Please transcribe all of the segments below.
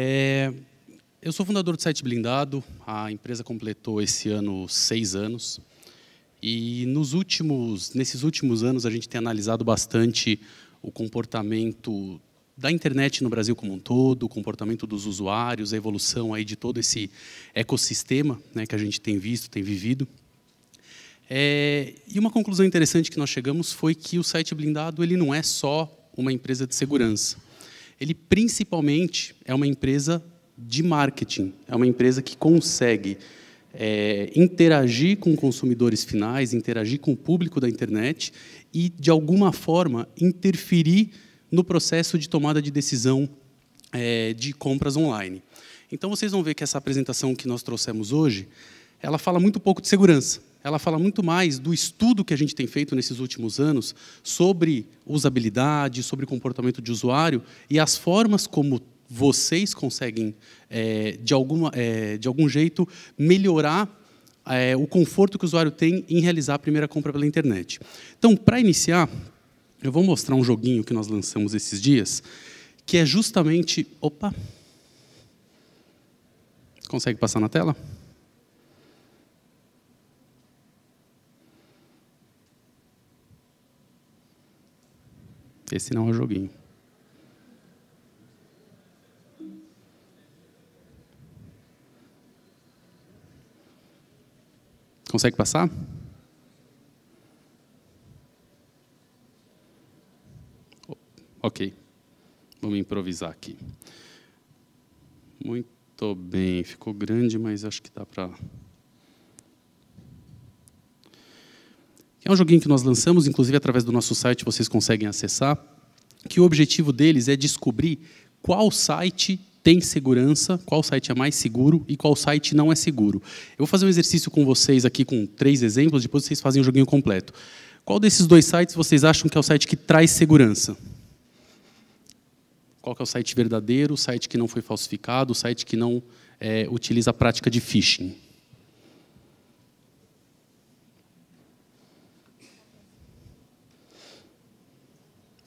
É, eu sou fundador do site Blindado, a empresa completou esse ano seis anos. E nos últimos, nesses últimos anos a gente tem analisado bastante o comportamento da internet no Brasil como um todo, o comportamento dos usuários, a evolução aí de todo esse ecossistema né, que a gente tem visto, tem vivido. É, e uma conclusão interessante que nós chegamos foi que o site blindado ele não é só uma empresa de segurança ele principalmente é uma empresa de marketing, é uma empresa que consegue é, interagir com consumidores finais, interagir com o público da internet e, de alguma forma, interferir no processo de tomada de decisão é, de compras online. Então, vocês vão ver que essa apresentação que nós trouxemos hoje ela fala muito pouco de segurança. Ela fala muito mais do estudo que a gente tem feito nesses últimos anos sobre usabilidade, sobre comportamento de usuário e as formas como vocês conseguem, é, de, alguma, é, de algum jeito, melhorar é, o conforto que o usuário tem em realizar a primeira compra pela internet. Então, para iniciar, eu vou mostrar um joguinho que nós lançamos esses dias, que é justamente. Opa! Consegue passar na tela? Esse não é o joguinho. Consegue passar? Ok. Vamos improvisar aqui. Muito bem, ficou grande, mas acho que dá para É um joguinho que nós lançamos, inclusive através do nosso site vocês conseguem acessar, que o objetivo deles é descobrir qual site tem segurança, qual site é mais seguro e qual site não é seguro. Eu vou fazer um exercício com vocês aqui com três exemplos, depois vocês fazem o um joguinho completo. Qual desses dois sites vocês acham que é o site que traz segurança? Qual é o site verdadeiro, o site que não foi falsificado, o site que não é, utiliza a prática de phishing?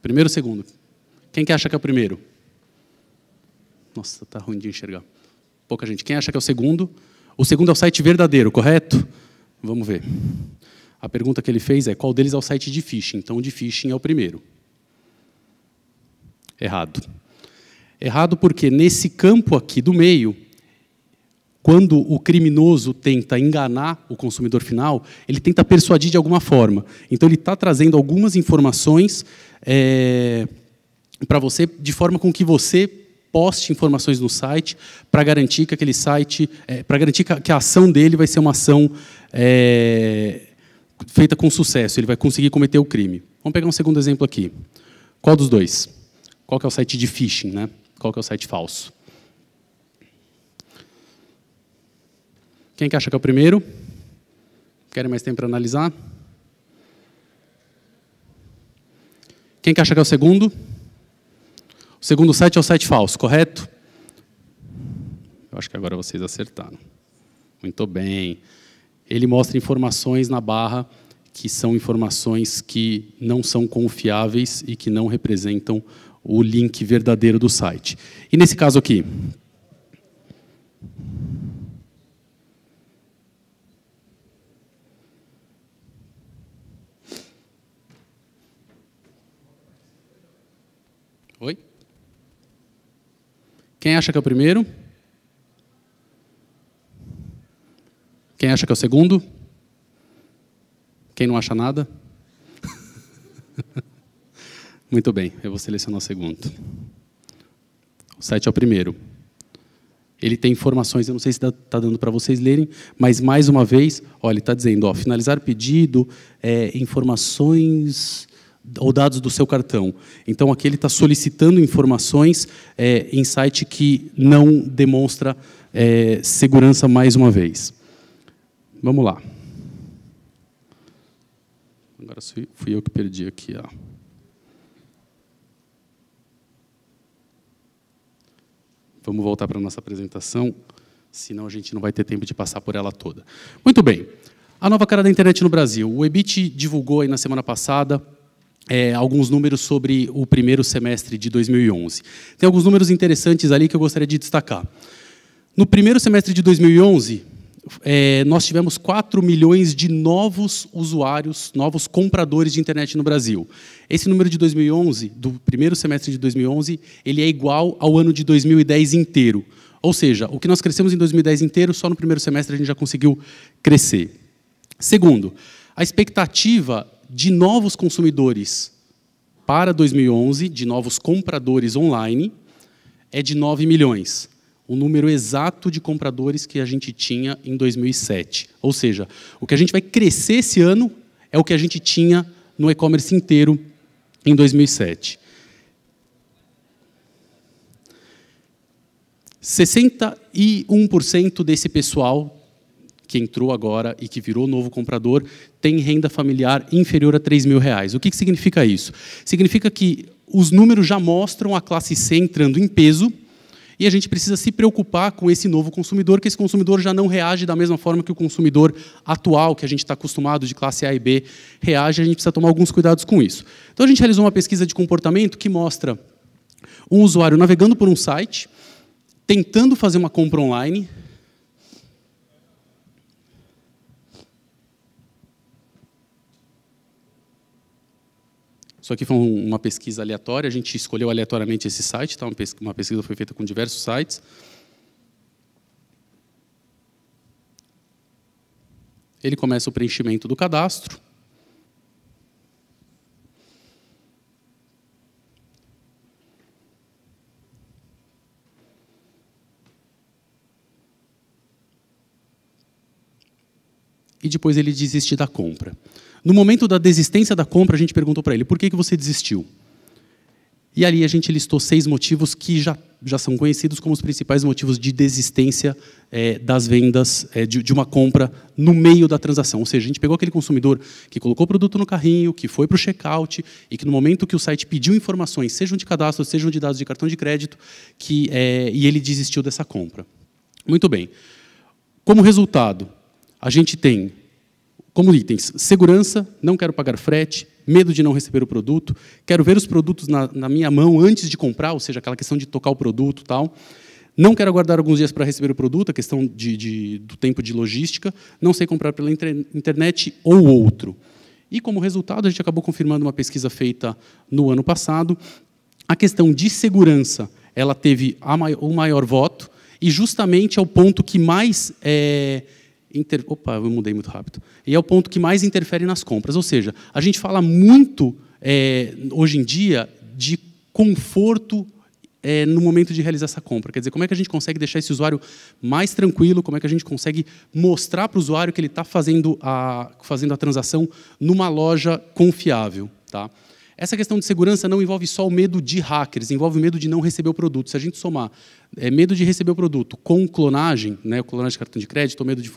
Primeiro ou segundo? Quem que acha que é o primeiro? Nossa, tá ruim de enxergar. Pouca gente. Quem acha que é o segundo? O segundo é o site verdadeiro, correto? Vamos ver. A pergunta que ele fez é qual deles é o site de phishing. Então, o de phishing é o primeiro. Errado. Errado porque nesse campo aqui do meio quando o criminoso tenta enganar o consumidor final, ele tenta persuadir de alguma forma. Então, ele está trazendo algumas informações é, eh, para você, de forma com que você poste informações no site para garantir que aquele site, é, eh, para garantir que a ação dele vai ser uma ação é, feita com sucesso. Ele vai conseguir cometer o crime. Vamos pegar um segundo exemplo aqui. Qual dos dois? Qual é o site de phishing, né? Qual é o site falso? Quem que acha que é o primeiro? Querem mais tempo para analisar? Quem que acha que é o segundo? O segundo site é o site falso, correto? Eu acho que agora vocês acertaram. Muito bem. Ele mostra informações na barra que são informações que não são confiáveis e que não representam o link verdadeiro do site. E nesse caso aqui, Quem acha que é o primeiro? Quem acha que é o segundo? Quem não acha nada? Muito bem, eu vou selecionar o segundo. O site é o primeiro. Ele tem informações, eu não sei se está dando para vocês lerem, mas mais uma vez, olha, ele está dizendo, ó, finalizar pedido, é, informações ou dados do seu cartão. Então, aqui ele está solicitando informações é, em site que não demonstra é, segurança mais uma vez. Vamos lá. Agora fui eu que perdi aqui. Ó. Vamos voltar para a nossa apresentação, senão a gente não vai ter tempo de passar por ela toda. Muito bem. A nova cara da internet no Brasil. O EBIT divulgou aí na semana passada é, alguns números sobre o primeiro semestre de 2011. Tem alguns números interessantes ali que eu gostaria de destacar. No primeiro semestre de 2011, é, nós tivemos 4 milhões de novos usuários, novos compradores de internet no Brasil. Esse número de 2011, do primeiro semestre de 2011, ele é igual ao ano de 2010 inteiro. Ou seja, o que nós crescemos em 2010 inteiro, só no primeiro semestre a gente já conseguiu crescer. Segundo, a expectativa de novos consumidores para 2011, de novos compradores online, é de 9 milhões. O número exato de compradores que a gente tinha em 2007. Ou seja, o que a gente vai crescer esse ano é o que a gente tinha no e-commerce inteiro em 2007. 61% desse pessoal que entrou agora e que virou novo comprador tem renda familiar inferior a 3 mil reais. O que, que significa isso? Significa que os números já mostram a classe C entrando em peso e a gente precisa se preocupar com esse novo consumidor, que esse consumidor já não reage da mesma forma que o consumidor atual, que a gente está acostumado de classe A e B, reage, a gente precisa tomar alguns cuidados com isso. Então a gente realizou uma pesquisa de comportamento que mostra um usuário navegando por um site, tentando fazer uma compra online, Isso aqui foi uma pesquisa aleatória, a gente escolheu aleatoriamente esse site, tá? uma pesquisa foi feita com diversos sites. Ele começa o preenchimento do cadastro. E depois ele desiste da compra. No momento da desistência da compra, a gente perguntou para ele: por que, que você desistiu? E ali a gente listou seis motivos que já, já são conhecidos como os principais motivos de desistência é, das vendas, é, de, de, uma compra no meio da transação. Ou seja, a gente pegou aquele consumidor que colocou o produto no carrinho, que foi para o checkout e que no momento que o site pediu informações, sejam de cadastro, sejam de dados de cartão de crédito, que, é, e ele desistiu dessa compra. Muito bem. Como resultado, a gente tem como itens: segurança, não quero pagar frete, medo de não receber o produto, quero ver os produtos na, na minha mão antes de comprar, ou seja, aquela questão de tocar o produto, tal. Não quero aguardar alguns dias para receber o produto, a questão de, de, do tempo de logística. Não sei comprar pela internet ou outro. E, como resultado, a gente acabou confirmando uma pesquisa feita no ano passado. A questão de segurança ela teve maior, o maior voto, e justamente é o ponto que mais é, Inter... Opa, eu mudei muito rápido. E é o ponto que mais interfere nas compras. Ou seja, a gente fala muito, é, hoje em dia, de conforto é, no momento de realizar essa compra. Quer dizer, como é que a gente consegue deixar esse usuário mais tranquilo? Como é que a gente consegue mostrar para o usuário que ele está fazendo a, fazendo a transação numa loja confiável? Tá? Essa questão de segurança não envolve só o medo de hackers, envolve o medo de não receber o produto. Se a gente somar é, medo de receber o produto com clonagem, né, clonagem de cartão de crédito, medo de,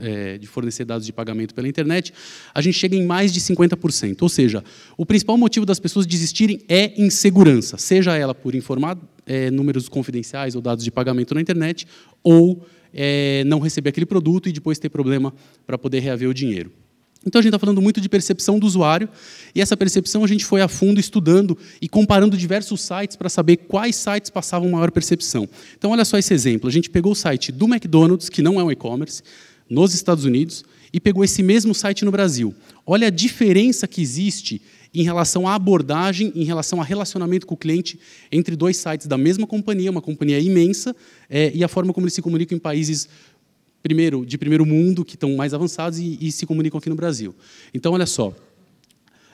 é, de fornecer dados de pagamento pela internet, a gente chega em mais de 50%. Ou seja, o principal motivo das pessoas desistirem é insegurança, seja ela por informar é, números confidenciais ou dados de pagamento na internet, ou é, não receber aquele produto e depois ter problema para poder reaver o dinheiro. Então a gente está falando muito de percepção do usuário, e essa percepção a gente foi a fundo estudando e comparando diversos sites para saber quais sites passavam maior percepção. Então olha só esse exemplo, a gente pegou o site do McDonald's, que não é um e-commerce, nos Estados Unidos, e pegou esse mesmo site no Brasil. Olha a diferença que existe em relação à abordagem, em relação ao relacionamento com o cliente entre dois sites da mesma companhia, uma companhia imensa, é, e a forma como eles se comunicam em países primeiro, de primeiro mundo, que estão mais avançados e, e se comunicam aqui no Brasil. Então, olha só.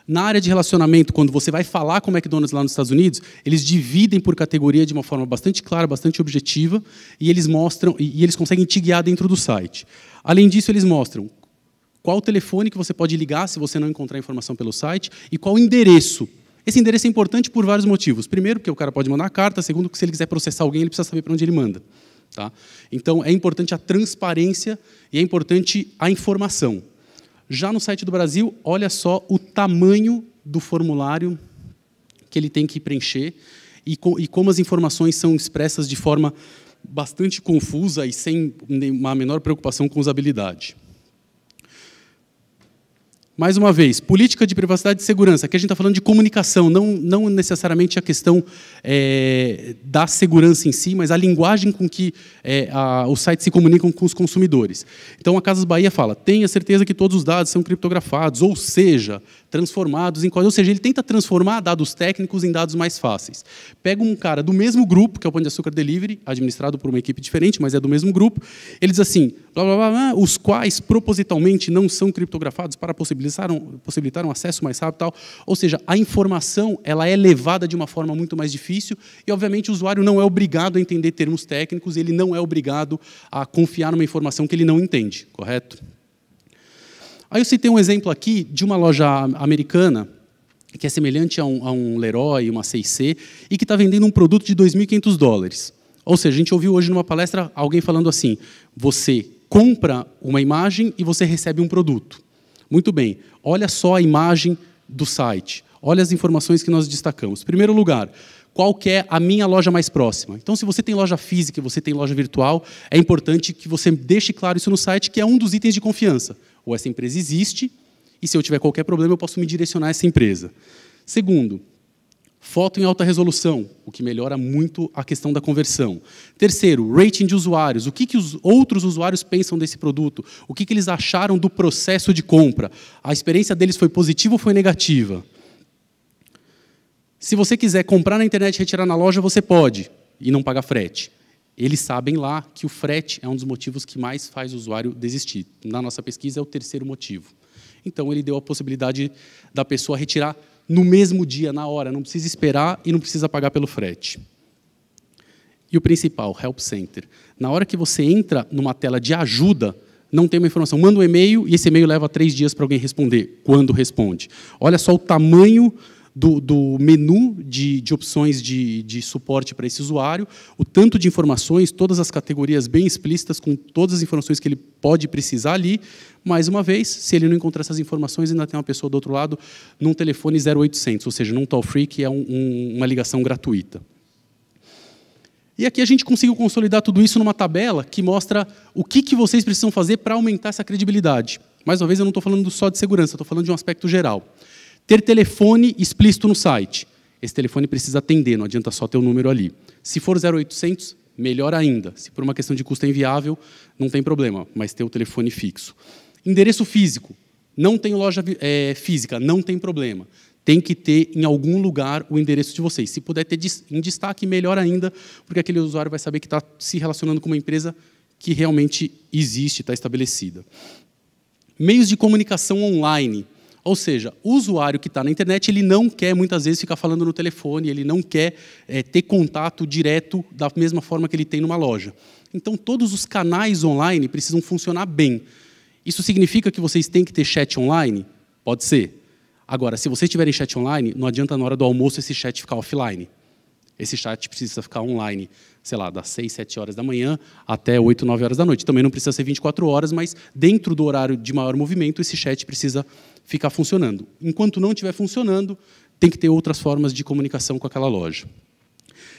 Na área de relacionamento, quando você vai falar com o McDonald's lá nos Estados Unidos, eles dividem por categoria de uma forma bastante clara, bastante objetiva, e eles mostram e eles conseguem te guiar dentro do site. Além disso, eles mostram qual telefone que você pode ligar se você não encontrar informação pelo site e qual endereço. Esse endereço é importante por vários motivos. Primeiro, porque o cara pode mandar carta. Segundo, que se ele quiser processar alguém, ele precisa saber para onde ele manda. Tá? Então, é importante a transparência e é importante a informação. Já no site do Brasil, olha só o tamanho do formulário que ele tem que preencher e, co e como as informações são expressas de forma bastante confusa e sem uma menor preocupação com usabilidade. Mais uma vez, política de privacidade e segurança. Aqui a gente está falando de comunicação, não, não necessariamente a questão é, da segurança em si, mas a linguagem com que é, os sites se comunicam com os consumidores. Então, a Casas Bahia fala: tenha certeza que todos os dados são criptografados, ou seja, transformados em código. Ou seja, ele tenta transformar dados técnicos em dados mais fáceis. Pega um cara do mesmo grupo, que é o Pão de Açúcar Delivery, administrado por uma equipe diferente, mas é do mesmo grupo. Ele diz assim, blá, blá, blá, blá os quais propositalmente não são criptografados para possibilitar um, possibilitar um acesso mais rápido. Tal. Ou seja, a informação ela é levada de uma forma muito mais difícil e, obviamente, o usuário não é obrigado a entender termos técnicos, ele não é obrigado a confiar numa informação que ele não entende, correto? Aí eu citei um exemplo aqui de uma loja americana, que é semelhante a um, a um Leroy, uma C&C, e que está vendendo um produto de 2.500 dólares. Ou seja, a gente ouviu hoje numa palestra alguém falando assim, você compra uma imagem e você recebe um produto. Muito bem, olha só a imagem do site, olha as informações que nós destacamos. Primeiro lugar, qual que é a minha loja mais próxima. Então, se você tem loja física e você tem loja virtual, é importante que você deixe claro isso no site, que é um dos itens de confiança. Ou essa empresa existe, e se eu tiver qualquer problema, eu posso me direcionar a essa empresa. Segundo, foto em alta resolução, o que melhora muito a questão da conversão. Terceiro, rating de usuários. O que, que os outros usuários pensam desse produto? O que, que eles acharam do processo de compra? A experiência deles foi positiva ou foi negativa? Se você quiser comprar na internet e retirar na loja, você pode e não paga frete. Eles sabem lá que o frete é um dos motivos que mais faz o usuário desistir. Na nossa pesquisa, é o terceiro motivo. Então, ele deu a possibilidade da pessoa retirar no mesmo dia, na hora, não precisa esperar e não precisa pagar pelo frete. E o principal, Help Center. Na hora que você entra numa tela de ajuda, não tem uma informação. Manda um e-mail e esse e-mail leva três dias para alguém responder, quando responde. Olha só o tamanho do, do menu de, de opções de, de suporte para esse usuário, o tanto de informações, todas as categorias bem explícitas, com todas as informações que ele pode precisar ali. Mais uma vez, se ele não encontrar essas informações, ainda tem uma pessoa do outro lado num telefone 0800, ou seja, num toll free, que é um, um, uma ligação gratuita. E aqui a gente conseguiu consolidar tudo isso numa tabela que mostra o que, que vocês precisam fazer para aumentar essa credibilidade. Mais uma vez, eu não estou falando só de segurança, estou falando de um aspecto geral. Ter telefone explícito no site. Esse telefone precisa atender, não adianta só ter o um número ali. Se for 0800, melhor ainda. Se por uma questão de custo é inviável, não tem problema, mas ter o telefone fixo. Endereço físico. Não tem loja é, física, não tem problema. Tem que ter em algum lugar o endereço de vocês. Se puder ter em destaque, melhor ainda, porque aquele usuário vai saber que está se relacionando com uma empresa que realmente existe, está estabelecida. Meios de comunicação online. Ou seja, o usuário que está na internet, ele não quer muitas vezes ficar falando no telefone, ele não quer é, ter contato direto da mesma forma que ele tem numa loja. Então, todos os canais online precisam funcionar bem. Isso significa que vocês têm que ter chat online? Pode ser. Agora, se vocês tiverem chat online, não adianta na hora do almoço esse chat ficar offline. Esse chat precisa ficar online, sei lá, das 6, 7 horas da manhã até 8, 9 horas da noite. Também não precisa ser 24 horas, mas dentro do horário de maior movimento, esse chat precisa ficar funcionando. Enquanto não estiver funcionando, tem que ter outras formas de comunicação com aquela loja.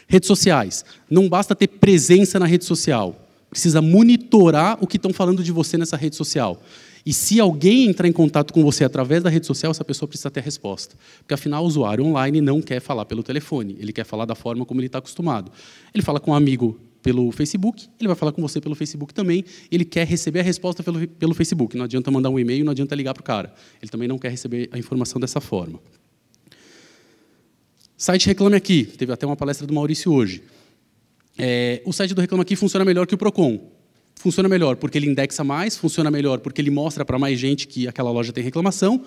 Redes sociais. Não basta ter presença na rede social. Precisa monitorar o que estão falando de você nessa rede social. E se alguém entrar em contato com você através da rede social, essa pessoa precisa ter a resposta. Porque, afinal, o usuário online não quer falar pelo telefone, ele quer falar da forma como ele está acostumado. Ele fala com um amigo pelo Facebook, ele vai falar com você pelo Facebook também, ele quer receber a resposta pelo, pelo Facebook. Não adianta mandar um e-mail, não adianta ligar para o cara. Ele também não quer receber a informação dessa forma. Site Reclame Aqui, teve até uma palestra do Maurício hoje. É, o site do Reclame Aqui funciona melhor que o Procon funciona melhor porque ele indexa mais, funciona melhor porque ele mostra para mais gente que aquela loja tem reclamação,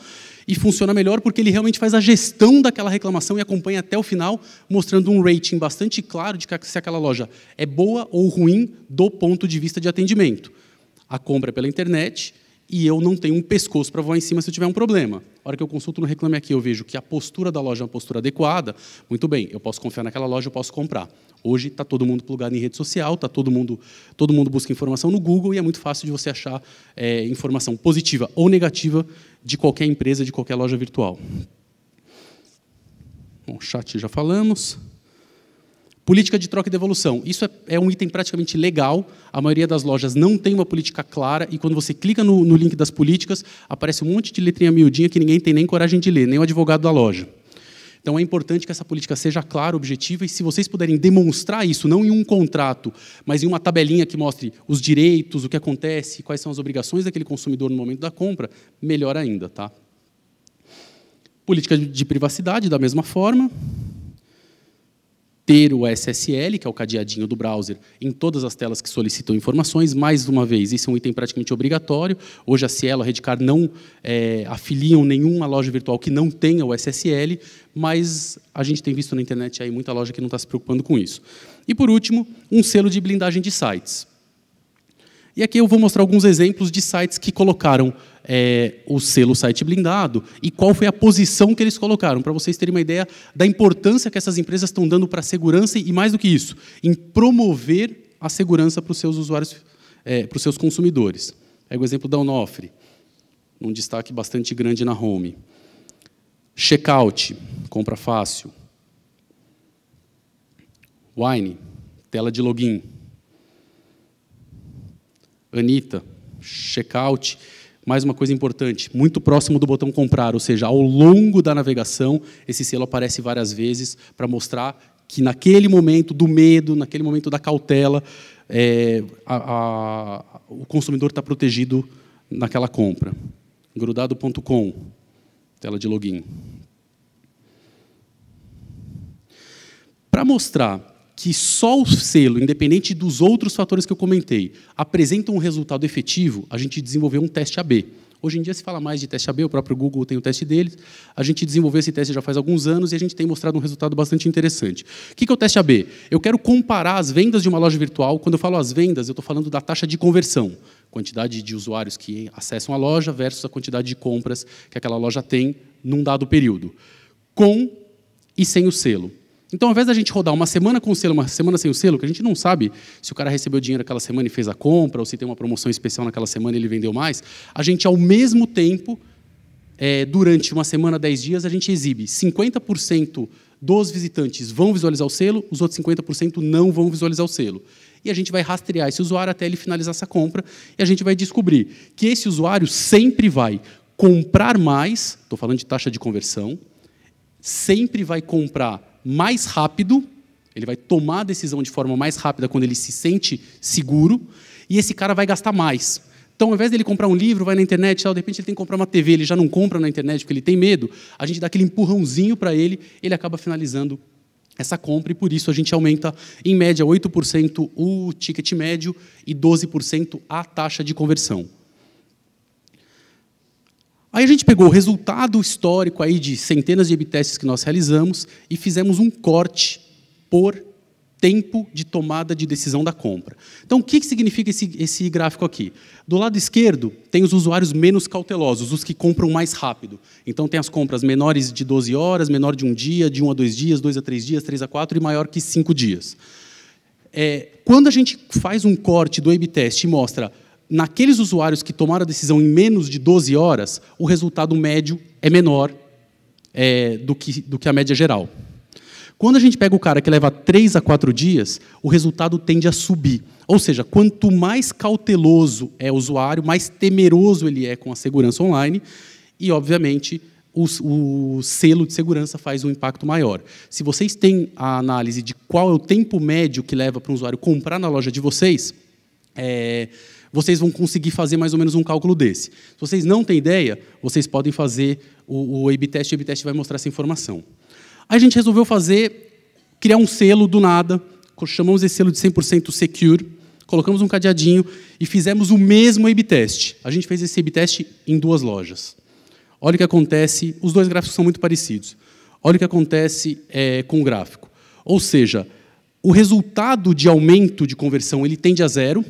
e funciona melhor porque ele realmente faz a gestão daquela reclamação e acompanha até o final, mostrando um rating bastante claro de se aquela loja é boa ou ruim do ponto de vista de atendimento. A compra é pela internet e eu não tenho um pescoço para voar em cima se eu tiver um problema. A hora que eu consulto no Reclame Aqui, eu vejo que a postura da loja é uma postura adequada, muito bem, eu posso confiar naquela loja, eu posso comprar. Hoje está todo mundo plugado em rede social, está todo mundo, todo mundo busca informação no Google e é muito fácil de você achar é, informação positiva ou negativa de qualquer empresa, de qualquer loja virtual. Bom, chat já falamos. Política de troca e devolução. Isso é, é, um item praticamente legal. A maioria das lojas não tem uma política clara e quando você clica no, no, link das políticas, aparece um monte de letrinha miudinha que ninguém tem nem coragem de ler, nem o advogado da loja. Então é importante que essa política seja clara, objetiva e se vocês puderem demonstrar isso, não em um contrato, mas em uma tabelinha que mostre os direitos, o que acontece, quais são as obrigações daquele consumidor no momento da compra, melhor ainda, tá? Política de privacidade da mesma forma ter o SSL, que é o cadeadinho do browser, em todas as telas que solicitam informações. Mais uma vez, isso é um item praticamente obrigatório. Hoje a Cielo, a Redcar não é, afiliam nenhuma loja virtual que não tenha o SSL, mas a gente tem visto na internet aí muita loja que não está se preocupando com isso. E por último, um selo de blindagem de sites. E aqui eu vou mostrar alguns exemplos de sites que colocaram é, o selo site blindado e qual foi a posição que eles colocaram, para vocês terem uma ideia da importância que essas empresas estão dando para a segurança e, mais do que isso, em promover a segurança para os seus usuários, é, para os seus consumidores. Pega o exemplo da Onofre, um destaque bastante grande na home. Checkout, compra fácil. Wine, tela de login. Anitta, checkout. Mais uma coisa importante, muito próximo do botão comprar, ou seja, ao longo da navegação, esse selo aparece várias vezes para mostrar que naquele momento do medo, naquele momento da cautela, é, a, a, o consumidor está protegido naquela compra. Grudado.com, tela de login. Para mostrar que só o selo, independente dos outros fatores que eu comentei, apresenta um resultado efetivo, a gente desenvolveu um teste AB. Hoje em dia se fala mais de teste AB, o próprio Google tem o teste deles. A gente desenvolveu esse teste já faz alguns anos e a gente tem mostrado um resultado bastante interessante. O que é o teste AB? Eu quero comparar as vendas de uma loja virtual. Quando eu falo as vendas, eu estou falando da taxa de conversão, quantidade de usuários que acessam a loja versus a quantidade de compras que aquela loja tem num dado período, com e sem o selo. Então, ao invés da gente rodar uma semana com o selo, uma semana sem o selo, que a gente não sabe se o cara recebeu dinheiro aquela semana e fez a compra, ou se tem uma promoção especial naquela semana e ele vendeu mais, a gente, ao mesmo tempo, é, durante uma semana, 10 dias, a gente exibe 50% dos visitantes vão visualizar o selo, os outros 50% não vão visualizar o selo. E a gente vai rastrear esse usuário até ele finalizar essa compra, e a gente vai descobrir que esse usuário sempre vai comprar mais, estou falando de taxa de conversão, sempre vai comprar mais rápido, ele vai tomar a decisão de forma mais rápida quando ele se sente seguro, e esse cara vai gastar mais. Então, ao invés dele comprar um livro, vai na internet, tal, de repente ele tem que comprar uma TV, ele já não compra na internet porque ele tem medo, a gente dá aquele empurrãozinho para ele, ele acaba finalizando essa compra e por isso a gente aumenta em média 8% o ticket médio e 12% a taxa de conversão. Aí a gente pegou o resultado histórico aí de centenas de ebitestes que nós realizamos e fizemos um corte por tempo de tomada de decisão da compra. Então, o que significa esse, esse gráfico aqui? Do lado esquerdo, tem os usuários menos cautelosos, os que compram mais rápido. Então, tem as compras menores de 12 horas, menor de um dia, de um a dois dias, dois a três dias, três a quatro e maior que cinco dias. É, quando a gente faz um corte do A-B test e mostra naqueles usuários que tomaram a decisão em menos de 12 horas, o resultado médio é menor é, do, que, do que a média geral. Quando a gente pega o cara que leva 3 a 4 dias, o resultado tende a subir. Ou seja, quanto mais cauteloso é o usuário, mais temeroso ele é com a segurança online e, obviamente, o, o, selo de segurança faz um impacto maior. Se vocês têm a análise de qual é o tempo médio que leva para um usuário comprar na loja de vocês, é, vocês vão conseguir fazer mais ou menos um cálculo desse. Se vocês não têm ideia, vocês podem fazer o, o A-B test, e o A-B test vai mostrar essa informação. a gente resolveu fazer, criar um selo do nada, chamamos esse selo de 100% secure, colocamos um cadeadinho e fizemos o mesmo A-B test. A gente fez esse A-B test em duas lojas. Olha o que acontece, os dois gráficos são muito parecidos. Olha o que acontece é, com o gráfico. Ou seja, o resultado de aumento de conversão ele tende a zero,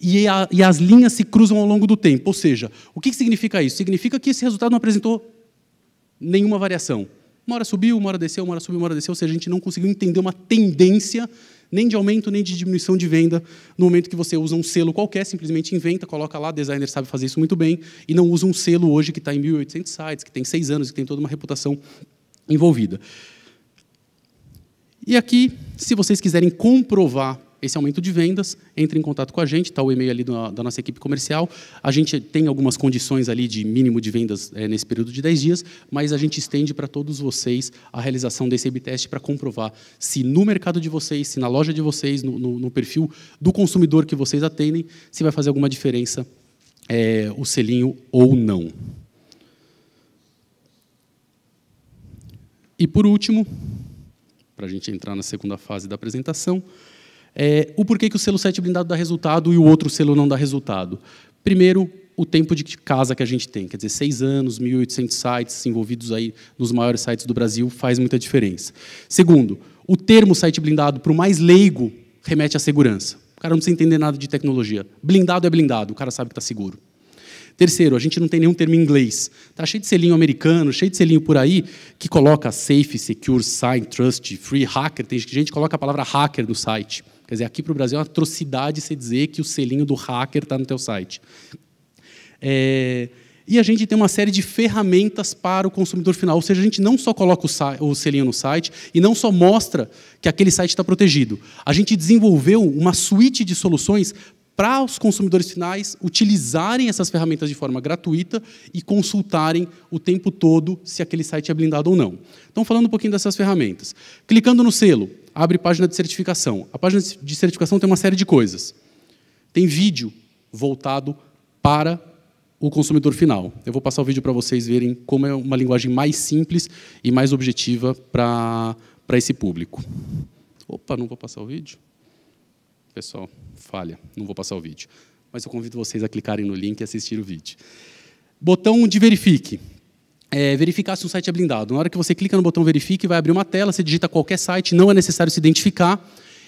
e, a, e, as linhas se cruzam ao longo do tempo. Ou seja, o que significa isso? Significa que esse resultado não apresentou nenhuma variação. Uma hora subiu, uma hora desceu, uma hora subiu, uma hora desceu, ou seja, a gente não conseguiu entender uma tendência nem de aumento nem de diminuição de venda no momento que você usa um selo qualquer, simplesmente inventa, coloca lá, designer sabe fazer isso muito bem, e não usa um selo hoje que está em 1.800 sites, que tem seis anos, que tem toda uma reputação envolvida. E aqui, se vocês quiserem comprovar esse aumento de vendas, entre em contato com a gente, está o e-mail ali da, nossa equipe comercial. A gente tem algumas condições ali de mínimo de vendas é, nesse período de 10 dias, mas a gente estende para todos vocês a realização desse a teste para comprovar se no mercado de vocês, se na loja de vocês, no, no, no perfil do consumidor que vocês atendem, se vai fazer alguma diferença é, o selinho ou não. E por último, para a gente entrar na segunda fase da apresentação, é, o porquê que o selo 7 blindado dá resultado e o outro selo não dá resultado. Primeiro, o tempo de casa que a gente tem, quer dizer, seis anos, 1.800 sites envolvidos aí nos maiores sites do Brasil faz muita diferença. Segundo, o termo site blindado, para o mais leigo, remete à segurança. O cara não precisa entender nada de tecnologia. Blindado é blindado, o cara sabe que está seguro. Terceiro, a gente não tem nenhum termo em inglês. Está cheio de selinho americano, cheio de selinho por aí, que coloca safe, secure, sign, trust, free, hacker. Tem gente que coloca a palavra hacker no site. Quer dizer, aqui para o Brasil é uma atrocidade você dizer que o selinho do hacker está no teu site. É, e a gente tem uma série de ferramentas para o consumidor final. Ou seja, a gente não só coloca o, o selinho no site e não só mostra que aquele site está protegido. A gente desenvolveu uma suíte de soluções para os consumidores finais utilizarem essas ferramentas de forma gratuita e consultarem o tempo todo se aquele site é blindado ou não. Então, falando um pouquinho dessas ferramentas. Clicando no selo, abre página de certificação. A página de certificação tem uma série de coisas. Tem vídeo voltado para o consumidor final. Eu vou passar o vídeo para vocês verem como é uma linguagem mais simples e mais objetiva para esse público. Opa, não vou passar o vídeo? Pessoal, falha, não vou passar o vídeo. Mas eu convido vocês a clicarem no link e assistir o vídeo. Botão de verifique é, verificar se um site é blindado. Na hora que você clica no botão verifique, vai abrir uma tela, você digita qualquer site, não é necessário se identificar,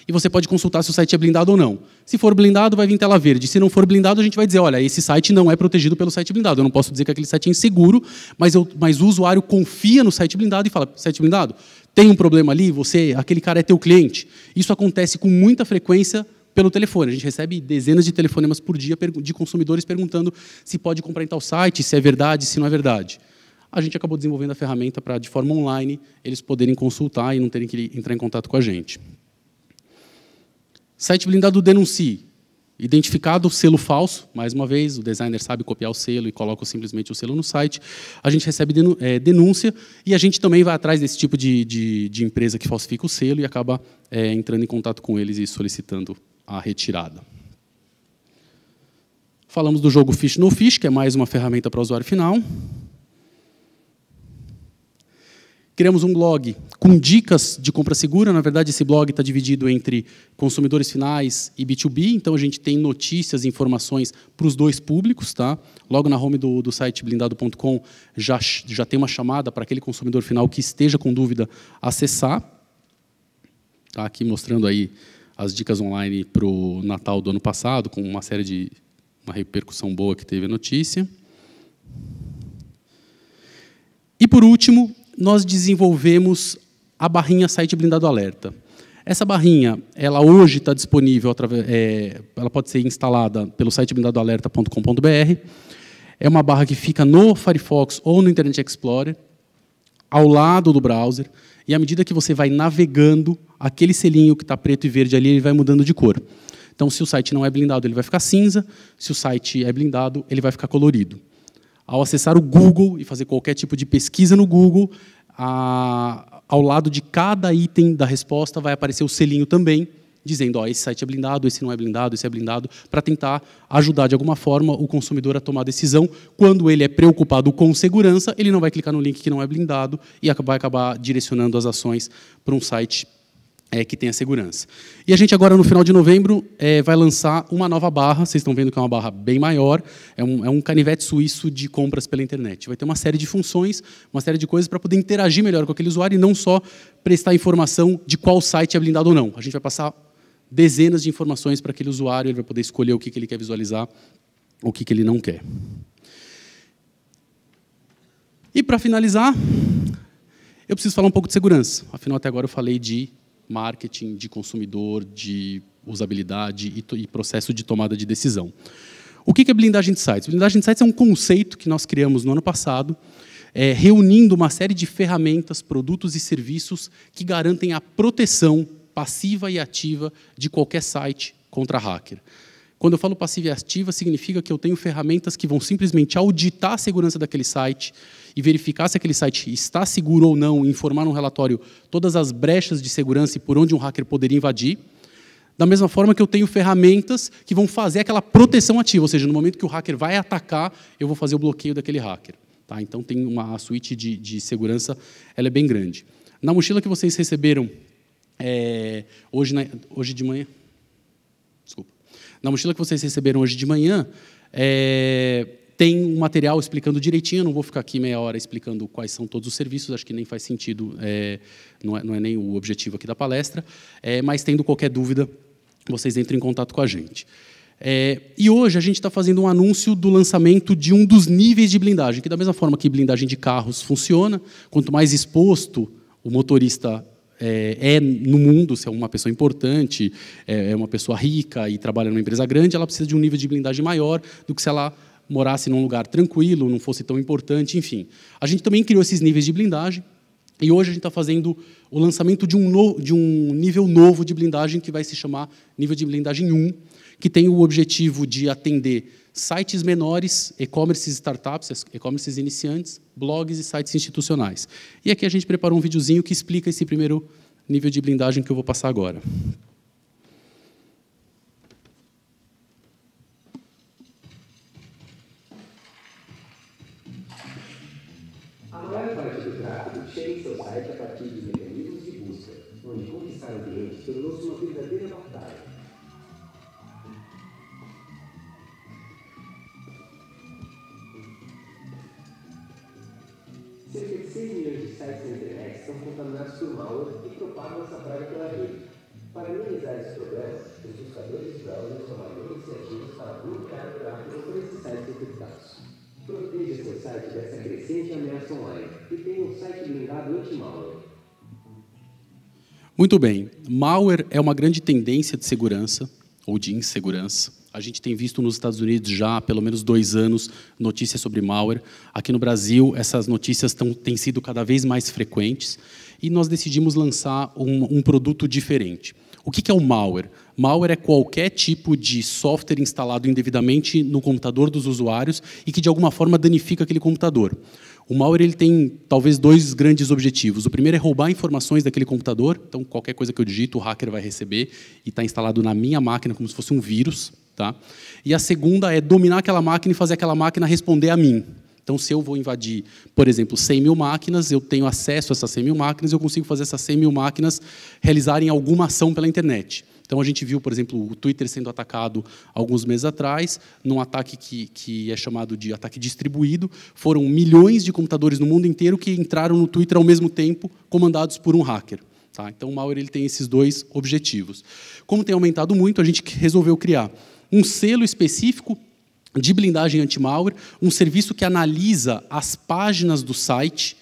e você pode consultar se o site é blindado ou não. Se for blindado, vai vir tela verde. Se não for blindado, a gente vai dizer, olha, esse site não é protegido pelo site blindado. Eu não posso dizer que aquele site é inseguro, mas, eu, mas o usuário confia no site blindado e fala, site blindado, tem um problema ali, você, aquele cara é teu cliente. Isso acontece com muita frequência pelo telefone. A gente recebe dezenas de telefonemas por dia de consumidores perguntando se pode comprar em tal site, se é verdade, se não é verdade a gente acabou desenvolvendo a ferramenta para, de forma online, eles poderem consultar e não terem que entrar em contato com a gente. Site blindado denuncie. Identificado o selo falso, mais uma vez, o designer sabe copiar o selo e coloca simplesmente o selo no site. A gente recebe é, denúncia e a gente também vai atrás desse tipo de, de, de empresa que falsifica o selo e acaba é, entrando em contato com eles e solicitando a retirada. Falamos do jogo Fish no Fish, que é mais uma ferramenta para o usuário final. Criamos um blog com dicas de compra segura. Na verdade, esse blog está dividido entre consumidores finais e B2B. Então, a gente tem notícias e informações para os dois públicos. Tá? Logo na home do, do site blindado.com já, já tem uma chamada para aquele consumidor final que esteja com dúvida acessar. Tá aqui mostrando aí as dicas online para o Natal do ano passado, com uma série de uma repercussão boa que teve a notícia. E por último, nós desenvolvemos a barrinha Site Blindado Alerta. Essa barrinha, ela hoje está disponível, através, é, ela pode ser instalada pelo site blindadoalerta.com.br. É uma barra que fica no Firefox ou no Internet Explorer, ao lado do browser, e à medida que você vai navegando, aquele selinho que está preto e verde ali, ele vai mudando de cor. Então, se o site não é blindado, ele vai ficar cinza. Se o site é blindado, ele vai ficar colorido ao acessar o Google e fazer qualquer tipo de pesquisa no Google, a, ao lado de cada item da resposta vai aparecer o selinho também, dizendo, ó, esse site é blindado, esse não é blindado, esse é blindado, para tentar ajudar de alguma forma o consumidor a tomar decisão. Quando ele é preocupado com segurança, ele não vai clicar no link que não é blindado e vai acabar direcionando as ações para um site é, que tenha segurança. E a gente agora, no final de novembro, é, vai lançar uma nova barra, vocês estão vendo que é uma barra bem maior, é um, é um, canivete suíço de compras pela internet. Vai ter uma série de funções, uma série de coisas para poder interagir melhor com aquele usuário e não só prestar informação de qual site é blindado ou não. A gente vai passar dezenas de informações para aquele usuário, ele vai poder escolher o que, que ele quer visualizar, o que, que ele não quer. E para finalizar, eu preciso falar um pouco de segurança. Afinal, até agora eu falei de marketing, de consumidor, de usabilidade e, e processo de tomada de decisão. O que é blindagem de sites? Blindagem de sites é um conceito que nós criamos no ano passado, é, reunindo uma série de ferramentas, produtos e serviços que garantem a proteção passiva e ativa de qualquer site contra hacker. Quando eu falo passiva e ativa, significa que eu tenho ferramentas que vão simplesmente auditar a segurança daquele site, e verificar se aquele site está seguro ou não, e informar no relatório todas as brechas de segurança e por onde um hacker poderia invadir. Da mesma forma que eu tenho ferramentas que vão fazer aquela proteção ativa, ou seja, no momento que o hacker vai atacar, eu vou fazer o bloqueio daquele hacker. Tá? Então, tem uma suíte de, de segurança, ela é bem grande. Na mochila que vocês receberam é, hoje, na, hoje de manhã, desculpa, na mochila que vocês receberam hoje de manhã, é, tem um material explicando direitinho, não vou ficar aqui meia hora explicando quais são todos os serviços, acho que nem faz sentido, é, não, é, não, é, nem o objetivo aqui da palestra, é, mas tendo qualquer dúvida, vocês entrem em contato com a gente. É, e hoje a gente está fazendo um anúncio do lançamento de um dos níveis de blindagem, que da mesma forma que blindagem de carros funciona, quanto mais exposto o motorista é, é no mundo, se é uma pessoa importante, é, é uma pessoa rica e trabalha numa empresa grande, ela precisa de um nível de blindagem maior do que se ela morasse num lugar tranquilo, não fosse tão importante, enfim. A gente também criou esses níveis de blindagem, e hoje a gente está fazendo o lançamento de um, no, de um nível novo de blindagem, que vai se chamar nível de blindagem 1, que tem o objetivo de atender sites menores, e-commerces startups, e-commerces iniciantes, blogs e sites institucionais. E aqui a gente preparou um videozinho que explica esse primeiro nível de blindagem que eu vou passar agora. contaminados por malware e propagam essa praga pela rede. Para minimizar esse problema, os buscadores de browsers tomaram iniciativas para bloquear o tráfego para esses sites encriptados. Proteja seu site dessa crescente ameaça online e tenha um site blindado anti-malware. Muito bem, malware é uma grande tendência de segurança ou de insegurança a gente tem visto nos Estados Unidos já há pelo menos dois anos notícias sobre malware. Aqui no Brasil, essas notícias tão, têm sido cada vez mais frequentes. E nós decidimos lançar um, um produto diferente. O que é o malware? Malware é qualquer tipo de software instalado indevidamente no computador dos usuários e que, de alguma forma, danifica aquele computador. O malware ele tem talvez dois grandes objetivos. O primeiro é roubar informações daquele computador, então qualquer coisa que eu digito, o hacker vai receber e está instalado na minha máquina como se fosse um vírus. Tá? E a segunda é dominar aquela máquina e fazer aquela máquina responder a mim. Então, se eu vou invadir, por exemplo, 100 mil máquinas, eu tenho acesso a essas 100 mil máquinas, eu consigo fazer essas 100 mil máquinas realizarem alguma ação pela internet. Então, a gente viu, por exemplo, o Twitter sendo atacado alguns meses atrás, num ataque que, que é chamado de ataque distribuído. Foram milhões de computadores no mundo inteiro que entraram no Twitter ao mesmo tempo, comandados por um hacker. Tá? Então, o malware ele tem esses dois objetivos. Como tem aumentado muito, a gente resolveu criar um selo específico de blindagem anti-malware, um serviço que analisa as páginas do site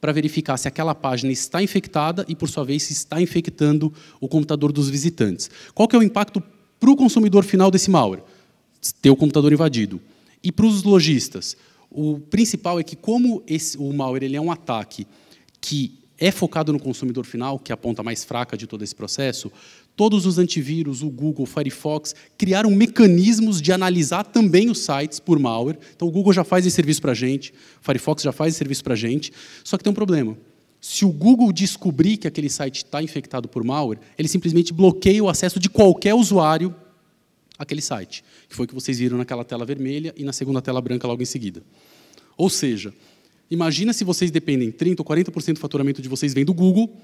para verificar se aquela página está infectada e, por sua vez, se está infectando o computador dos visitantes. Qual que é o impacto para o consumidor final desse malware? Ter o computador invadido. E para os lojistas? O principal é que, como esse, o malware ele é um ataque que é focado no consumidor final, que é a ponta mais fraca de todo esse processo, todos os antivírus, o Google, o Firefox, criaram mecanismos de analisar também os sites por malware. Então, o Google já faz esse serviço para a gente, o Firefox já faz esse serviço para a gente, só que tem um problema. Se o Google descobrir que aquele site está infectado por malware, ele simplesmente bloqueia o acesso de qualquer usuário àquele site, que foi o que vocês viram naquela tela vermelha e na segunda tela branca logo em seguida. Ou seja, Imagina se vocês dependem 30 ou 40% do faturamento de vocês vem do Google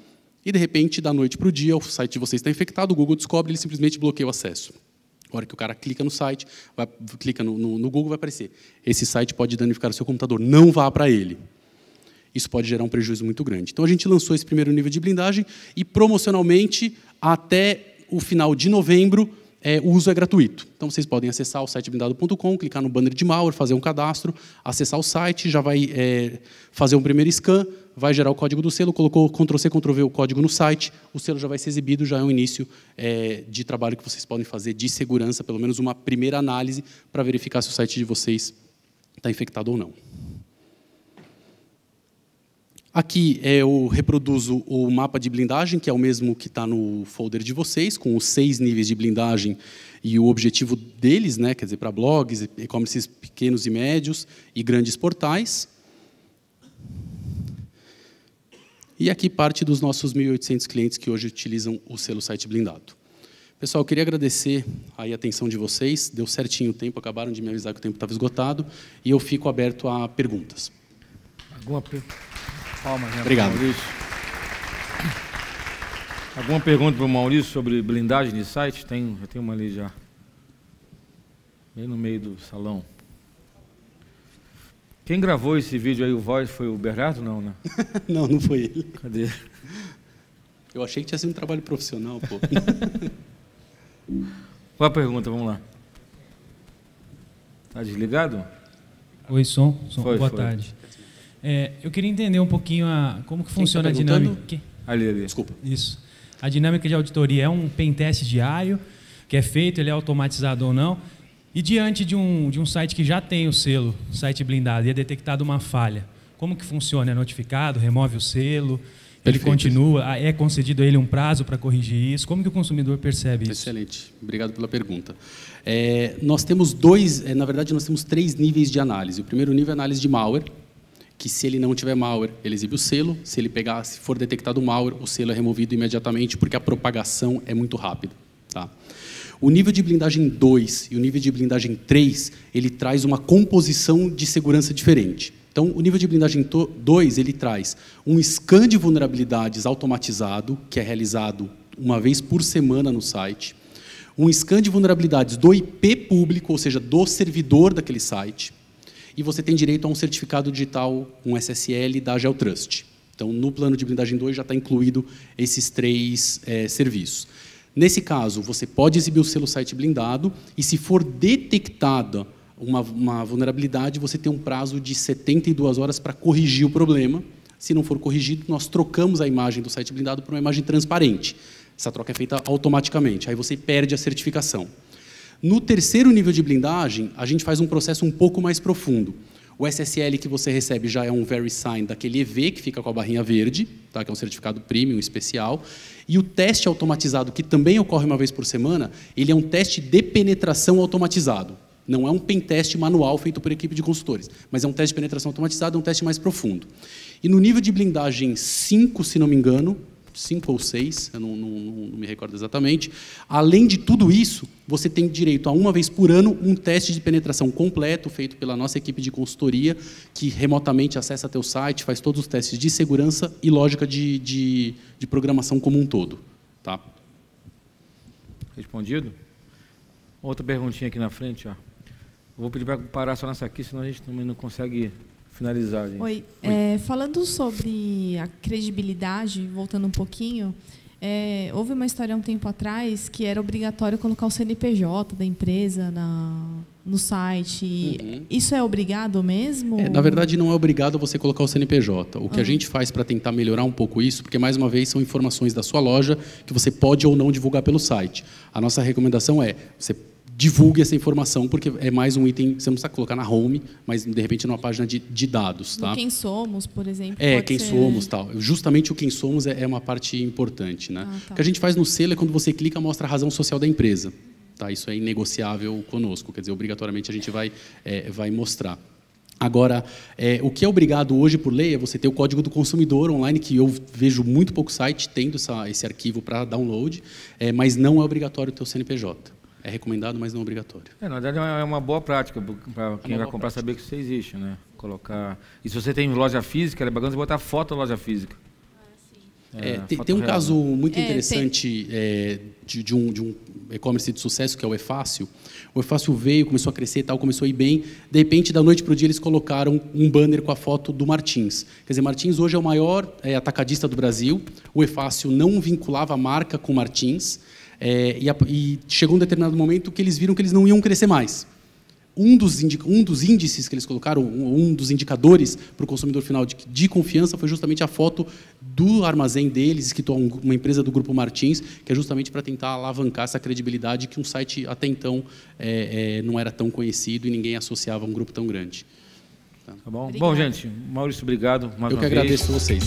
e de repente, da noite para o dia, o site de vocês está infectado, o Google descobre, ele simplesmente bloqueia o acesso. A hora que o cara clica no site, vai, clica no, no, no Google, vai aparecer. Esse site pode danificar o seu computador, não vá para ele. Isso pode gerar um prejuízo muito grande. Então a gente lançou esse primeiro nível de blindagem e promocionalmente até o final de novembro é, o uso é gratuito. Então vocês podem acessar o site blindado.com, clicar no banner de malware, fazer um cadastro, acessar o site, já vai é, fazer um primeiro scan, vai gerar o código do selo, colocou Ctrl-C, Ctrl-V o código no site, o selo já vai ser exibido, já é um início é, de trabalho que vocês podem fazer de segurança, pelo menos uma primeira análise para verificar se o site de vocês está infectado ou não. Aqui é, eu reproduzo o mapa de blindagem, que é o mesmo que está no folder de vocês, com os seis níveis de blindagem e o objetivo deles, né, quer dizer, para blogs, e-commerces pequenos e médios e grandes portais. E aqui parte dos nossos 1.800 clientes que hoje utilizam o selo site blindado. Pessoal, eu queria agradecer a atenção de vocês. Deu certinho o tempo, acabaram de me avisar que o tempo estava esgotado. E eu fico aberto a perguntas. Alguma pergunta? Palmas, né, Obrigado. Maurício. Alguma pergunta para o Maurício sobre blindagem de site? Tem, já tem uma ali já. Bem no meio do salão. Quem gravou esse vídeo aí, o voz, foi o Bernardo? Não, né? não, não foi ele. Cadê? Eu achei que tinha sido um trabalho profissional, pô. Qual a pergunta? Vamos lá. Tá desligado? Oi, som. som. Foi, Boa foi. tarde. É, eu queria entender um pouquinho a, como que tá funciona tá a dinâmica. Ali, ali. Desculpa. Isso. A dinâmica de auditoria é um pen diário que é feito, ele é automatizado ou não. E diante de um, de um site que já tem o selo, site blindado, e é detectada uma falha, como que funciona? É notificado, remove o selo, ele continua, ah, é concedido a ele um prazo para corrigir isso? Como que o consumidor percebe isso? Excelente, obrigado pela pergunta. É, nós temos dois, é, na verdade nós temos três níveis de análise. O primeiro nível é análise de malware, que se ele não tiver malware, ele exibe o selo. Se ele pegar, se for detectado malware, o selo é removido imediatamente, porque a propagação é muito rápida. Tá? O nível de blindagem 2 e o nível de blindagem 3, ele traz uma composição de segurança diferente. Então, o nível de blindagem 2, ele traz um scan de vulnerabilidades automatizado, que é realizado uma vez por semana no site, um scan de vulnerabilidades do IP público, ou seja, do servidor daquele site, e você tem direito a um certificado digital, um SSL da GeoTrust. Então, no plano de blindagem 2 já está incluído esses três é, serviços. Nesse caso, você pode exibir o selo site blindado e, se for detectada uma, uma vulnerabilidade, você tem um prazo de 72 horas para corrigir o problema. Se não for corrigido, nós trocamos a imagem do site blindado por uma imagem transparente. Essa troca é feita automaticamente. Aí você perde a certificação. No terceiro nível de blindagem, a gente faz um processo um pouco mais profundo. O SSL que você recebe já é um VeriSign daquele EV que fica com a barrinha verde, tá? que é um certificado premium especial. E o teste automatizado, que também ocorre uma vez por semana, ele é um teste de penetração automatizado. Não é um pen teste manual feito por equipe de consultores, mas é um teste de penetração automatizado, é um teste mais profundo. E no nível de blindagem 5, se não me engano, cinco ou seis, eu não, não, não, me recordo exatamente. Além de tudo isso, você tem direito a uma vez por ano um teste de penetração completo feito pela nossa equipe de consultoria, que remotamente acessa teu site, faz todos os testes de segurança e lógica de, de, de programação como um todo. Tá? Respondido? Outra perguntinha aqui na frente. Ó. Vou pedir para parar só nessa aqui, senão a gente também não consegue finalizar. Gente. Oi. É, falando sobre a credibilidade, voltando um pouquinho, é, houve uma história há um tempo atrás que era obrigatório colocar o CNPJ da empresa na, no site. Uhum. Isso é obrigado mesmo? É, na verdade, não é obrigado você colocar o CNPJ. O que a ah. gente faz para tentar melhorar um pouco isso, porque, mais uma vez, são informações da sua loja que você pode ou não divulgar pelo site. A nossa recomendação é você divulgue essa informação, porque é mais um item, você não precisa colocar na home, mas de repente numa página de, de dados. Tá? quem somos, por exemplo. É, quem ser... somos tal. Justamente o quem somos é, é uma parte importante. Né? Ah, tá. O que a gente faz no selo é quando você clica, mostra a razão social da empresa. Tá? Isso é inegociável conosco, quer dizer, obrigatoriamente a gente vai, é, vai mostrar. Agora, é, o que é obrigado hoje por lei é você ter o código do consumidor online, que eu vejo muito pouco site tendo essa, esse arquivo para download, é, mas não é obrigatório ter o CNPJ. É recomendado, mas não é obrigatório. É, na verdade, é uma é boa prática para é quem é vai comprar prática. saber que isso existe, né? Colocar. E se você tem loja física, é bacana você botar foto da loja física. Ah, é, tem, tem, um real, caso né? muito é, interessante é, de, de, um, e-commerce de sucesso, que é o Efácio. O Efácio veio, começou a crescer e tal, começou a ir bem. De repente, da noite para o dia, eles colocaram um banner com a foto do Martins. Quer dizer, Martins hoje é o maior atacadista do Brasil. O Efácio não vinculava a marca com Martins é, e, a, e, chegou um determinado momento que eles viram que eles não iam crescer mais. Um dos, um dos índices que eles colocaram, um, um dos indicadores para o consumidor final de, de, confiança foi justamente a foto do armazém deles, escrito a um, uma empresa do Grupo Martins, que é justamente para tentar alavancar essa credibilidade que um site até então é, é, não era tão conhecido e ninguém associava a um grupo tão grande. Tá bom? Bom, gente, Maurício, obrigado. Mais Eu que vez. agradeço vocês.